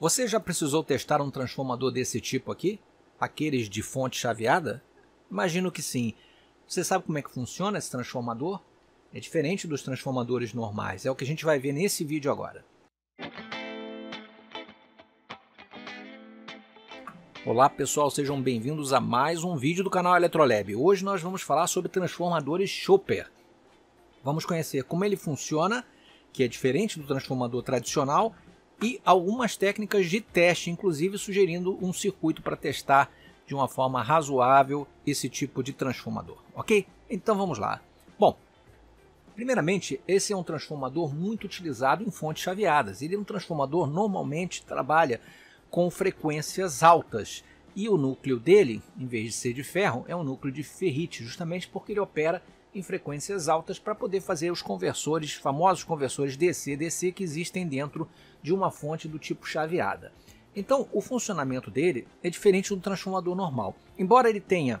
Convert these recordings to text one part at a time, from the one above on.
Você já precisou testar um transformador desse tipo aqui? Aqueles de fonte chaveada? Imagino que sim. Você sabe como é que funciona esse transformador? É diferente dos transformadores normais, é o que a gente vai ver nesse vídeo agora. Olá pessoal, sejam bem-vindos a mais um vídeo do canal Eletrolab. Hoje nós vamos falar sobre transformadores Chopper. Vamos conhecer como ele funciona, que é diferente do transformador tradicional, e algumas técnicas de teste, inclusive sugerindo um circuito para testar de uma forma razoável esse tipo de transformador, ok? Então vamos lá. Bom, primeiramente, esse é um transformador muito utilizado em fontes chaveadas. Ele é um transformador normalmente trabalha com frequências altas e o núcleo dele, em vez de ser de ferro, é um núcleo de ferrite, justamente porque ele opera em frequências altas para poder fazer os conversores, famosos conversores DC-DC que existem dentro de uma fonte do tipo chaveada. Então, o funcionamento dele é diferente do transformador normal. Embora ele tenha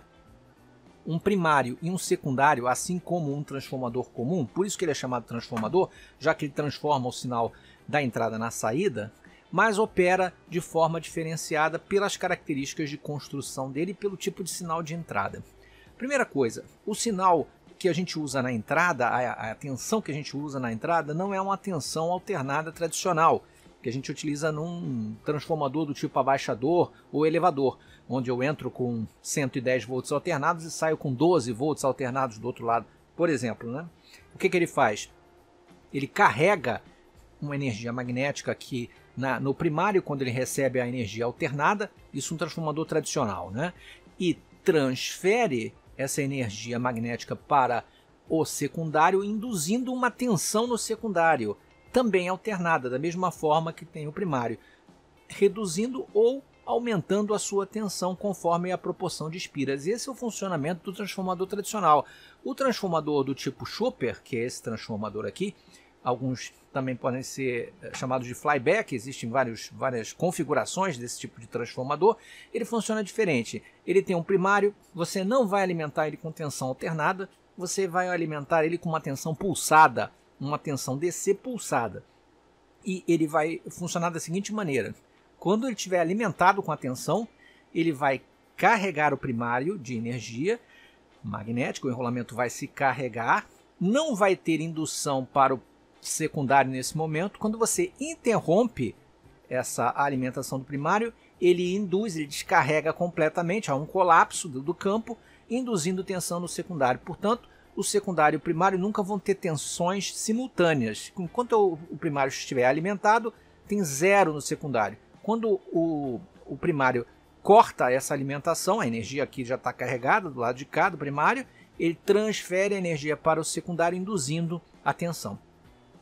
um primário e um secundário, assim como um transformador comum, por isso que ele é chamado transformador, já que ele transforma o sinal da entrada na saída, mas opera de forma diferenciada pelas características de construção dele e pelo tipo de sinal de entrada. Primeira coisa, o sinal que a gente usa na entrada, a, a tensão que a gente usa na entrada, não é uma tensão alternada tradicional, que a gente utiliza num transformador do tipo abaixador ou elevador, onde eu entro com 110 volts alternados e saio com 12 volts alternados do outro lado, por exemplo. Né? O que, que ele faz? Ele carrega uma energia magnética que na, no primário, quando ele recebe a energia alternada, isso é um transformador tradicional, né? e transfere essa energia magnética para o secundário, induzindo uma tensão no secundário, também alternada, da mesma forma que tem o primário, reduzindo ou aumentando a sua tensão conforme a proporção de espiras. Esse é o funcionamento do transformador tradicional. O transformador do tipo Chopper, que é esse transformador aqui, alguns também podem ser eh, chamados de flyback, existem vários, várias configurações desse tipo de transformador. Ele funciona diferente. Ele tem um primário, você não vai alimentar ele com tensão alternada, você vai alimentar ele com uma tensão pulsada, uma tensão DC pulsada. E ele vai funcionar da seguinte maneira: quando ele estiver alimentado com a tensão, ele vai carregar o primário de energia magnética, o enrolamento vai se carregar, não vai ter indução para o secundário nesse momento, quando você interrompe essa alimentação do primário, ele induz, ele descarrega completamente, há um colapso do, do campo, induzindo tensão no secundário. Portanto, o secundário e o primário nunca vão ter tensões simultâneas. Enquanto o primário estiver alimentado, tem zero no secundário. Quando o, o primário corta essa alimentação, a energia aqui já está carregada do lado de cá do primário, ele transfere a energia para o secundário, induzindo a tensão.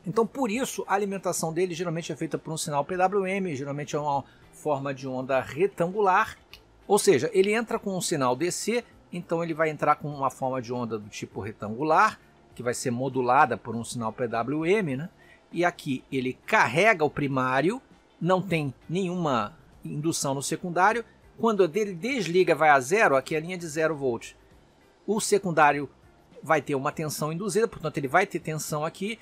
Então, por isso, a alimentação dele geralmente é feita por um sinal PWM, geralmente é uma forma de onda retangular, ou seja, ele entra com um sinal DC, então ele vai entrar com uma forma de onda do tipo retangular, que vai ser modulada por um sinal PWM, né? E aqui ele carrega o primário, não tem nenhuma indução no secundário. Quando ele desliga vai a zero, aqui é a linha de zero volt. O secundário vai ter uma tensão induzida, portanto ele vai ter tensão aqui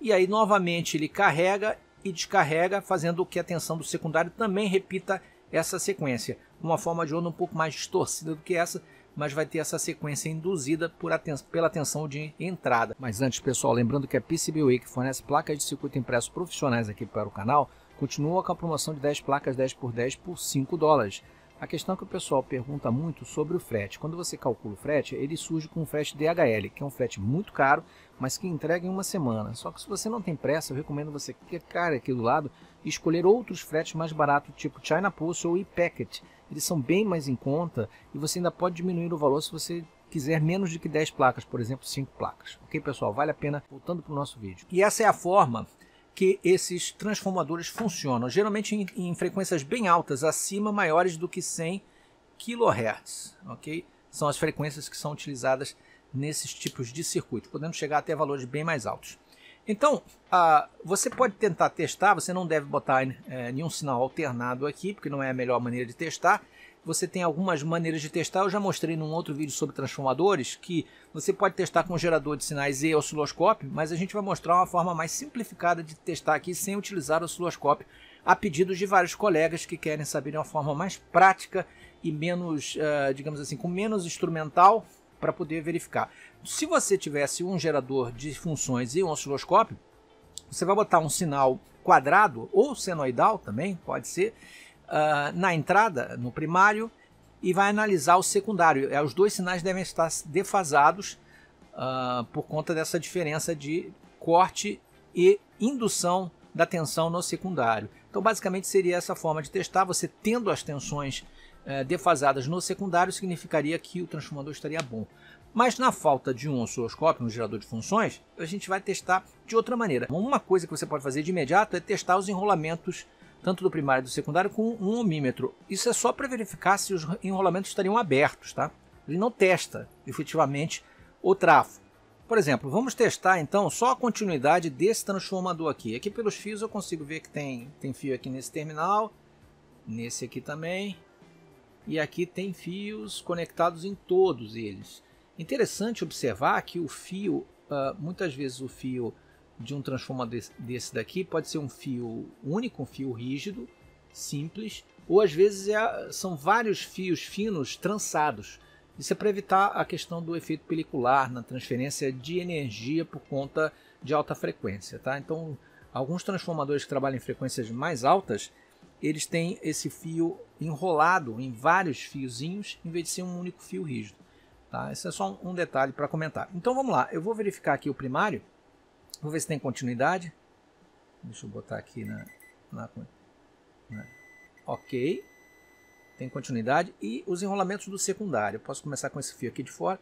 e aí novamente ele carrega e descarrega, fazendo que a tensão do secundário também repita essa sequência. Uma forma de onda um pouco mais distorcida do que essa, mas vai ter essa sequência induzida por aten pela tensão de entrada. Mas antes, pessoal, lembrando que a PCBWay, que fornece placas de circuito impresso profissionais aqui para o canal, continua com a promoção de 10 placas 10 por 10 por 5 dólares. A questão que o pessoal pergunta muito sobre o frete. Quando você calcula o frete, ele surge com o frete DHL, que é um frete muito caro, mas que entrega em uma semana. Só que se você não tem pressa, eu recomendo você clicar aqui do lado e escolher outros fretes mais baratos, tipo China Post ou ePacket. Eles são bem mais em conta e você ainda pode diminuir o valor se você quiser menos de que 10 placas, por exemplo, 5 placas. Ok, pessoal? Vale a pena voltando para o nosso vídeo. E essa é a forma que esses transformadores funcionam, geralmente em, em frequências bem altas, acima maiores do que 100 kHz, ok? São as frequências que são utilizadas nesses tipos de circuito, podendo chegar até valores bem mais altos. Então, ah, você pode tentar testar, você não deve botar é, nenhum sinal alternado aqui, porque não é a melhor maneira de testar, você tem algumas maneiras de testar. Eu já mostrei num outro vídeo sobre transformadores que você pode testar com gerador de sinais e osciloscópio, mas a gente vai mostrar uma forma mais simplificada de testar aqui sem utilizar osciloscópio, a pedido de vários colegas que querem saber de uma forma mais prática e menos, uh, digamos assim, com menos instrumental para poder verificar. Se você tivesse um gerador de funções e um osciloscópio, você vai botar um sinal quadrado ou senoidal também, pode ser, uh, na entrada, no primário, e vai analisar o secundário. É, os dois sinais devem estar defasados uh, por conta dessa diferença de corte e indução da tensão no secundário. Então, basicamente, seria essa forma de testar. Você tendo as tensões uh, defasadas no secundário, significaria que o transformador estaria bom. Mas na falta de um osciloscópio, um gerador de funções, a gente vai testar de outra maneira. Uma coisa que você pode fazer de imediato é testar os enrolamentos tanto do primário e do secundário, com um omímetro. Isso é só para verificar se os enrolamentos estariam abertos, tá? Ele não testa efetivamente o trafo. Por exemplo, vamos testar então só a continuidade desse transformador aqui. Aqui pelos fios eu consigo ver que tem, tem fio aqui nesse terminal, nesse aqui também, e aqui tem fios conectados em todos eles. Interessante observar que o fio, uh, muitas vezes o fio de um transformador desse daqui pode ser um fio único, um fio rígido, simples, ou às vezes é, são vários fios finos trançados. Isso é para evitar a questão do efeito pelicular na transferência de energia por conta de alta frequência, tá? Então, alguns transformadores que trabalham em frequências mais altas, eles têm esse fio enrolado em vários fiozinhos, em vez de ser um único fio rígido, tá? Isso é só um detalhe para comentar. Então, vamos lá. Eu vou verificar aqui o primário Vou ver se tem continuidade. Deixa eu botar aqui na, na, na, né? Ok. Tem continuidade. E os enrolamentos do secundário. posso começar com esse fio aqui de fora.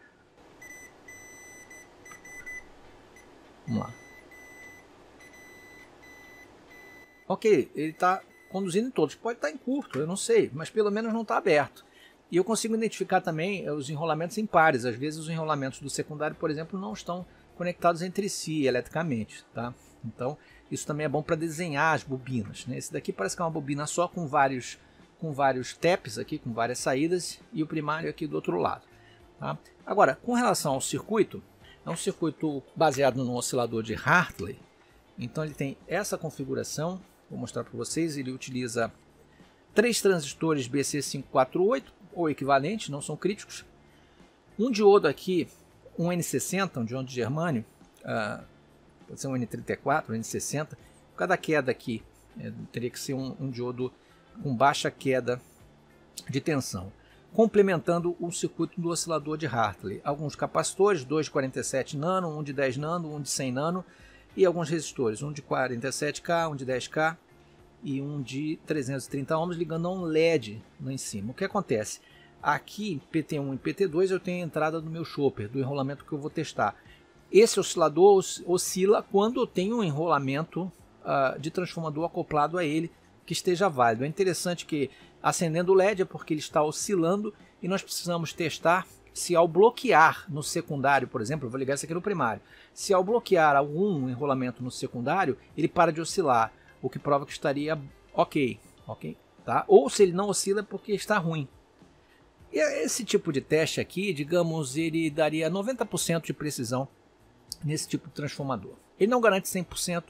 Vamos lá. Ok, ele está conduzindo em todos. Pode estar tá em curto, eu não sei, mas pelo menos não está aberto. E eu consigo identificar também eh, os enrolamentos em pares. Às vezes os enrolamentos do secundário, por exemplo, não estão conectados entre si eletricamente, tá? Então, isso também é bom para desenhar as bobinas, né? Esse daqui parece que é uma bobina só com vários com vários taps aqui, com várias saídas e o primário aqui do outro lado, tá? Agora, com relação ao circuito, é um circuito baseado no oscilador de Hartley. Então ele tem essa configuração, vou mostrar para vocês, ele utiliza três transistores BC548 ou equivalente, não são críticos. Um diodo aqui um N60, um John de Germânio, uh, pode ser um N34, um N60, por cada queda aqui, é, teria que ser um, um diodo com baixa queda de tensão, complementando o circuito do oscilador de Hartley. Alguns capacitores, dois de 47 nano, um de 10 nano, um de 100 nano, e alguns resistores, um de 47K, um de 10K e um de 330 ohms, ligando a um LED lá em cima. O que acontece? Aqui, PT1 e PT2, eu tenho a entrada do meu chopper, do enrolamento que eu vou testar. Esse oscilador oscila quando eu tenho um enrolamento uh, de transformador acoplado a ele que esteja válido. É interessante que acendendo o LED é porque ele está oscilando e nós precisamos testar se ao bloquear no secundário, por exemplo, vou ligar isso aqui no primário, se ao bloquear algum enrolamento no secundário, ele para de oscilar, o que prova que estaria ok, ok, tá? Ou se ele não oscila é porque está ruim, e é esse tipo de teste aqui, digamos, ele daria 90% de precisão nesse tipo de transformador. Ele não garante 100%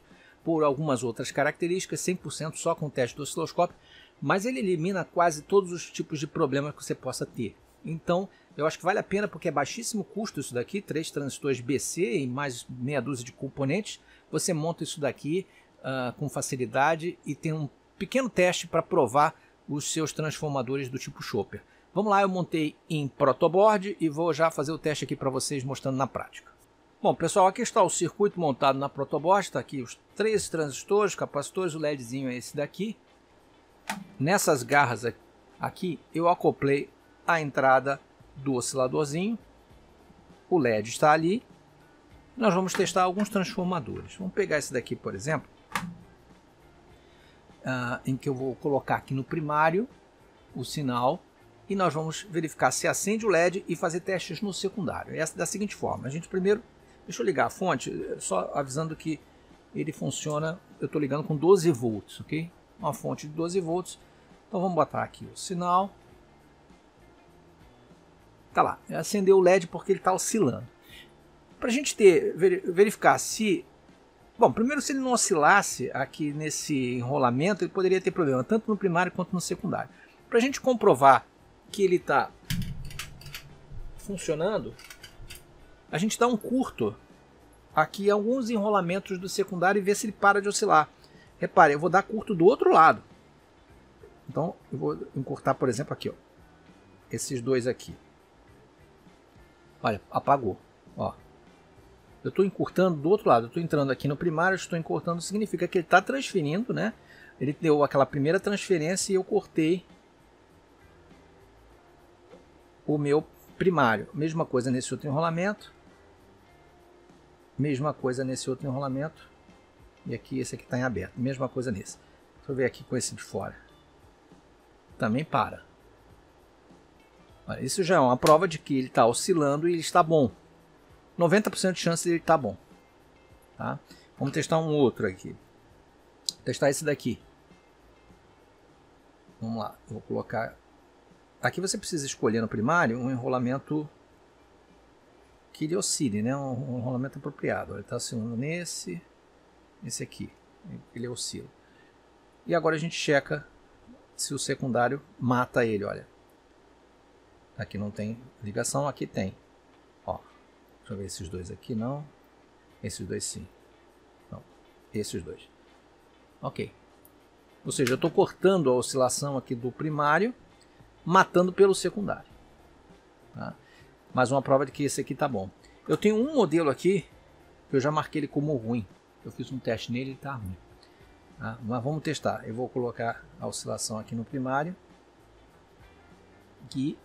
por algumas outras características, 100% só com o teste do osciloscópio, mas ele elimina quase todos os tipos de problemas que você possa ter. Então, eu acho que vale a pena porque é baixíssimo custo isso daqui, três transistores BC e mais meia dúzia de componentes. Você monta isso daqui uh, com facilidade e tem um pequeno teste para provar os seus transformadores do tipo Chopper. Vamos lá, eu montei em protoboard e vou já fazer o teste aqui para vocês mostrando na prática. Bom, pessoal, aqui está o circuito montado na protoboard, está aqui os três transistores, capacitores, o LEDzinho é esse daqui. Nessas garras aqui, eu acoplei a entrada do osciladorzinho, o LED está ali. Nós vamos testar alguns transformadores. Vamos pegar esse daqui, por exemplo, ah, em que eu vou colocar aqui no primário o sinal e nós vamos verificar se acende o LED e fazer testes no secundário. É da seguinte forma, a gente primeiro, deixa eu ligar a fonte, só avisando que ele funciona, eu estou ligando com 12 volts, ok? Uma fonte de 12 volts, então vamos botar aqui o sinal, tá lá, acendeu o LED porque ele está oscilando. Para a gente ter, verificar se Bom, primeiro, se ele não oscilasse aqui nesse enrolamento, ele poderia ter problema, tanto no primário quanto no secundário. Para a gente comprovar que ele está funcionando, a gente dá um curto aqui alguns enrolamentos do secundário e ver se ele para de oscilar. Repare, eu vou dar curto do outro lado. Então, eu vou encurtar, por exemplo, aqui. Ó. Esses dois aqui. Olha, apagou. Ó. Eu estou encurtando do outro lado. estou entrando aqui no primário, estou encurtando. Significa que ele está transferindo, né? Ele deu aquela primeira transferência e eu cortei o meu primário. Mesma coisa nesse outro enrolamento. Mesma coisa nesse outro enrolamento. E aqui esse aqui está em aberto. Mesma coisa nesse. Deixa eu ver aqui com esse de fora. Também para. Olha, isso já é uma prova de que ele está oscilando e ele está bom. 90% de chance de ele estar tá bom. Tá? Vamos testar um outro aqui. Vou testar esse daqui. Vamos lá. Vou colocar Aqui você precisa escolher no primário um enrolamento que lhe oscile, né? um, enrolamento apropriado. Ele está oscilando nesse, esse aqui, ele oscila. E agora a gente checa se o secundário mata ele, olha. Aqui não tem ligação, aqui tem. Ó, deixa eu ver esses dois aqui, não. Esses dois sim. Não, esses dois. Ok. Ou seja, eu estou cortando a oscilação aqui do primário matando pelo secundário. Tá? Mais uma prova de que esse aqui tá bom. Eu tenho um modelo aqui que eu já marquei ele como ruim. Eu fiz um teste nele e tá ruim. Tá? Mas vamos testar. Eu vou colocar a oscilação aqui no primário. E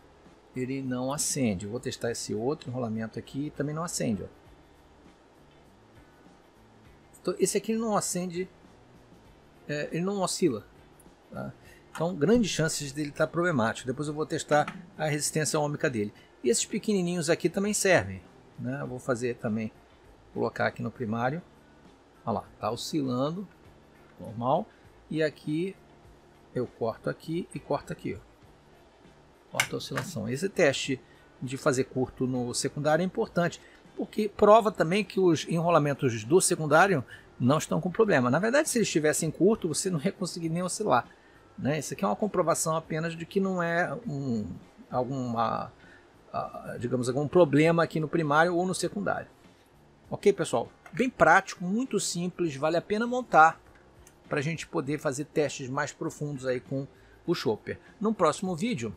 ele não acende. Eu vou testar esse outro enrolamento aqui e também não acende. Ó. Então, esse aqui não acende, é, ele não oscila. Tá? Então, grandes chances dele estar tá problemático. Depois eu vou testar a resistência ômica dele. E esses pequenininhos aqui também servem. Né? Eu vou fazer também, colocar aqui no primário. Olha lá, está oscilando, normal. E aqui, eu corto aqui e corto aqui. Ó. Corta a oscilação. Esse teste de fazer curto no secundário é importante, porque prova também que os enrolamentos do secundário não estão com problema. Na verdade, se eles estivessem curto, você não ia conseguir nem oscilar. Né? Isso aqui é uma comprovação apenas de que não é um, alguma, digamos, algum problema aqui no primário ou no secundário. Ok, pessoal? Bem prático, muito simples, vale a pena montar para a gente poder fazer testes mais profundos aí com o Chopper. No próximo vídeo,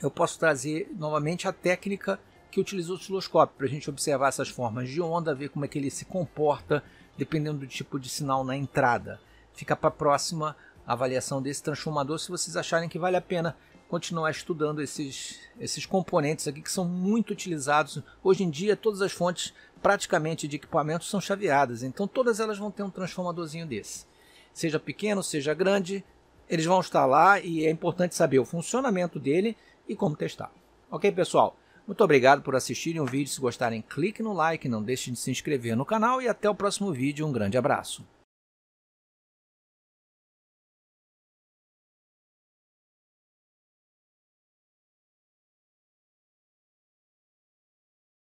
eu posso trazer novamente a técnica que utiliza o osciloscópio para a gente observar essas formas de onda, ver como é que ele se comporta dependendo do tipo de sinal na entrada. Fica para a próxima a avaliação desse transformador se vocês acharem que vale a pena continuar estudando esses, esses componentes aqui que são muito utilizados. Hoje em dia, todas as fontes praticamente de equipamentos são chaveadas, então todas elas vão ter um transformadorzinho desse. Seja pequeno, seja grande, eles vão estar lá e é importante saber o funcionamento dele e como testar. Ok, pessoal? Muito obrigado por assistirem o vídeo. Se gostarem, clique no like, não deixe de se inscrever no canal e até o próximo vídeo. Um grande abraço.